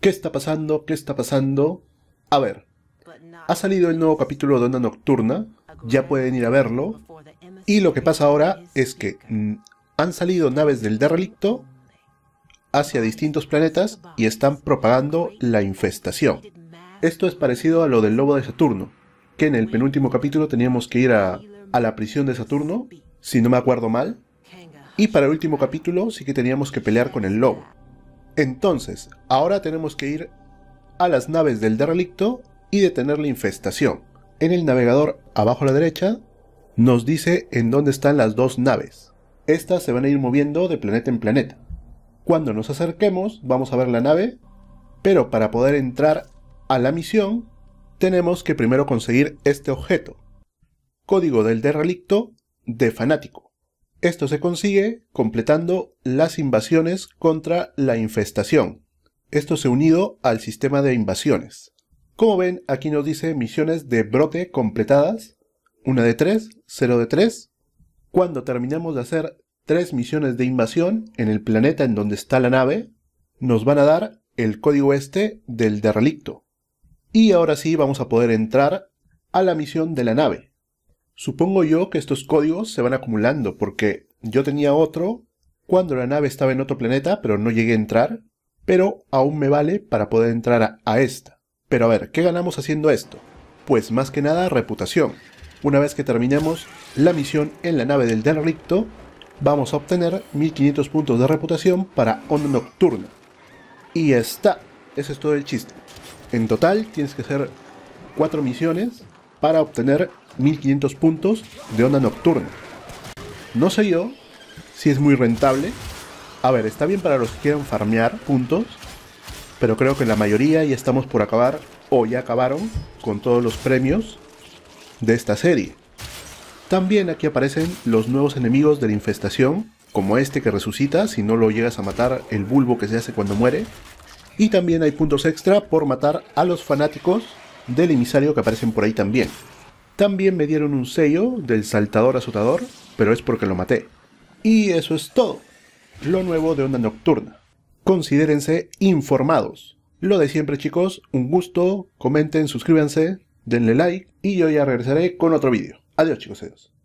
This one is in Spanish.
¿Qué está pasando? ¿Qué está pasando? A ver, ha salido el nuevo capítulo de Onda Nocturna, ya pueden ir a verlo. Y lo que pasa ahora es que mm, han salido naves del derrelicto hacia distintos planetas y están propagando la infestación. Esto es parecido a lo del lobo de Saturno, que en el penúltimo capítulo teníamos que ir a la prisión de Saturno, si no me acuerdo mal. Y para el último capítulo sí que teníamos que pelear con el lobo. Entonces, ahora tenemos que ir a las naves del derelicto y detener la infestación. En el navegador, abajo a la derecha, nos dice en dónde están las dos naves. Estas se van a ir moviendo de planeta en planeta. Cuando nos acerquemos, vamos a ver la nave, pero para poder entrar a la misión, tenemos que primero conseguir este objeto. Código del derrelicto de fanático. Esto se consigue completando las invasiones contra la infestación. Esto se unido al sistema de invasiones. Como ven, aquí nos dice misiones de brote completadas. Una de tres, 0 de 3. Cuando terminamos de hacer tres misiones de invasión en el planeta en donde está la nave, nos van a dar el código este del derelicto. Y ahora sí vamos a poder entrar a la misión de la nave. Supongo yo que estos códigos se van acumulando, porque yo tenía otro cuando la nave estaba en otro planeta, pero no llegué a entrar, pero aún me vale para poder entrar a, esta. Pero a ver, ¿qué ganamos haciendo esto? Pues más que nada reputación. Una vez que terminemos la misión en la nave del Denricto, vamos a obtener 1500 puntos de reputación para Onda Nocturna. Y está, ese es todo el chiste. En total tienes que hacer 4 misiones para obtener 1500 puntos de onda nocturna. No sé yo si es muy rentable. A ver, está bien para los que quieran farmear puntos, pero creo que la mayoría ya estamos por acabar o ya acabaron con todos los premios de esta serie. También aquí aparecen los nuevos enemigos de la infestación, como este que resucita si no lo llegas a matar el bulbo que se hace cuando muere. Y también hay puntos extra por matar a los fanáticos del emisario que aparecen por ahí también. También me dieron un sello del saltador azotador, pero es porque lo maté. Y eso es todo. Lo nuevo de Onda Nocturna. Considérense informados. Lo de siempre chicos, un gusto, comenten, suscríbanse, denle like y yo ya regresaré con otro vídeo. Adiós chicos, adiós.